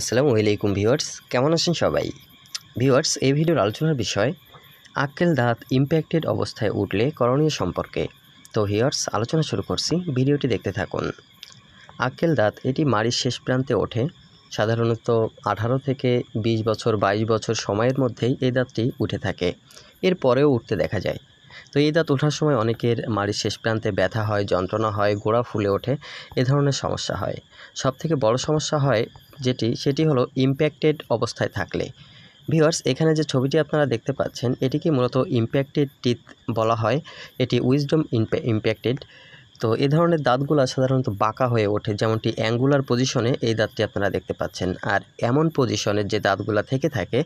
আসসালামু আলাইকুম ভিউয়ার্স কেমন আছেন সবাই ভিউয়ার্স এই ভিডিওর আলোচনার বিষয় আক্কেল দাঁত ইম্প্যাক্টেড অবস্থায় উঠলে করণীয় সম্পর্কে তো ভিউয়ার্স আলোচনা শুরু করছি ভিডিওটি দেখতে থাকুন আক্কেল দাঁত এটি মাড়ির শেষ প্রান্তে ওঠে সাধারণত আঠারো থেকে ২০ বছর ২২ বছর সময়ের মধ্যেই এই দাঁতটি উঠে থাকে এর পরেও উঠতে দেখা যায় তো এই দাঁত ওঠার সময় অনেকের মাড়ির শেষ প্রান্তে ব্যথা হয় যন্ত্রণা হয় গোড়া ফুলে ওঠে এ ধরনের সমস্যা হয় সবথেকে বড় সমস্যা হয় যেটি সেটি হলো ইম্প্যাক্টেড অবস্থায় থাকলে ভিওয়ার্স এখানে যে ছবিটি আপনারা দেখতে পাচ্ছেন এটিকে মূলত ইম্প্যাক্টেড টিথ বলা হয় এটি উইজডম ইম্প্যাক্টেড তো এ ধরনের দাঁতগুলো সাধারণত বাঁকা হয়ে ওঠে যেমনটি অ্যাঙ্গুলার পজিশনে এই দাঁতটি আপনারা দেখতে পাচ্ছেন আর এমন পজিশনে যে দাঁতগুলো থেকে থাকে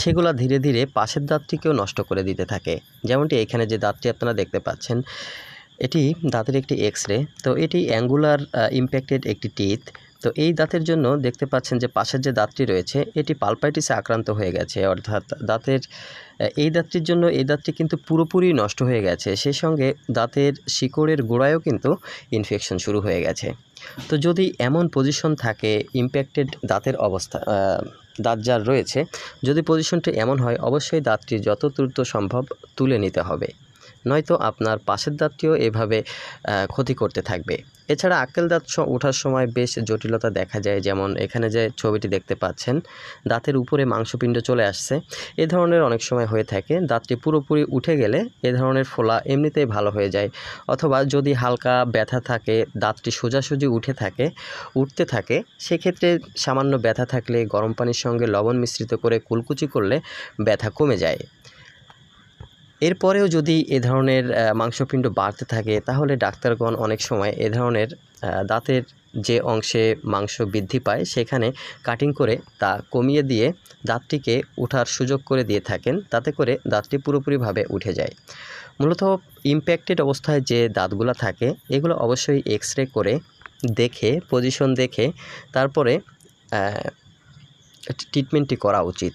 সেগুলো ধীরে ধীরে পাশের দাঁতটিকেও নষ্ট করে দিতে থাকে যেমনটি এখানে যে দাঁতটি আপনারা দেখতে পাচ্ছেন এটি দাঁতের একটি এক্স রে তো এটি অ্যাঙ্গুলার ইম্প্যাক্টেড একটি টিথ তো এই দাঁতের জন্য দেখতে পাচ্ছেন যে পাশের যে দাঁতটি রয়েছে এটি পালপাইটিসে আক্রান্ত হয়ে গেছে অর্থাৎ দাঁতের এই দাঁতটির জন্য এই দাঁতটি কিন্তু পুরোপুরি নষ্ট হয়ে গেছে সেই সঙ্গে দাঁতের শিকড়ের গোড়ায়ও কিন্তু ইনফেকশন শুরু হয়ে গেছে তো যদি এমন পজিশন থাকে ইম্প্যাক্টেড দাঁতের অবস্থা দাঁত যার রয়েছে যদি পজিশনটি এমন হয় অবশ্যই দাঁতটি যত দ্রুত সম্ভব তুলে নিতে হবে নয়তো আপনার পাশের দাঁতটিও এভাবে ক্ষতি করতে থাকবে এছাড়া আক্কেল দাঁত ওঠার সময় বেশ জটিলতা দেখা যায় যেমন এখানে যে ছবিটি দেখতে পাচ্ছেন দাঁতের উপরে মাংসপিণ্ড চলে আসছে এ ধরনের অনেক সময় হয়ে থাকে দাঁতটি পুরোপুরি উঠে গেলে এ ধরনের ফোলা এমনিতেই ভালো হয়ে যায় অথবা যদি হালকা ব্যথা থাকে দাঁতটি সোজাসুজি উঠে থাকে উঠতে থাকে সেক্ষেত্রে সামান্য ব্যথা থাকলে গরম পানির সঙ্গে লবণ মিশ্রিত করে কুলকুচি করলে ব্যথা কমে যায় এরপরেও যদি এ ধরনের মাংসপিণ্ড বাড়তে থাকে তাহলে ডাক্তারগণ অনেক সময় এ ধরনের দাঁতের যে অংশে মাংস বৃদ্ধি পায় সেখানে কাটিং করে তা কমিয়ে দিয়ে দাঁতটিকে ওঠার সুযোগ করে দিয়ে থাকেন তাতে করে দাঁতটি পুরোপুরিভাবে উঠে যায় মূলত ইম্প্যাক্টেড অবস্থায় যে দাঁতগুলো থাকে এগুলো অবশ্যই এক্স রে করে দেখে পজিশন দেখে তারপরে ট্রিটমেন্টটি করা উচিত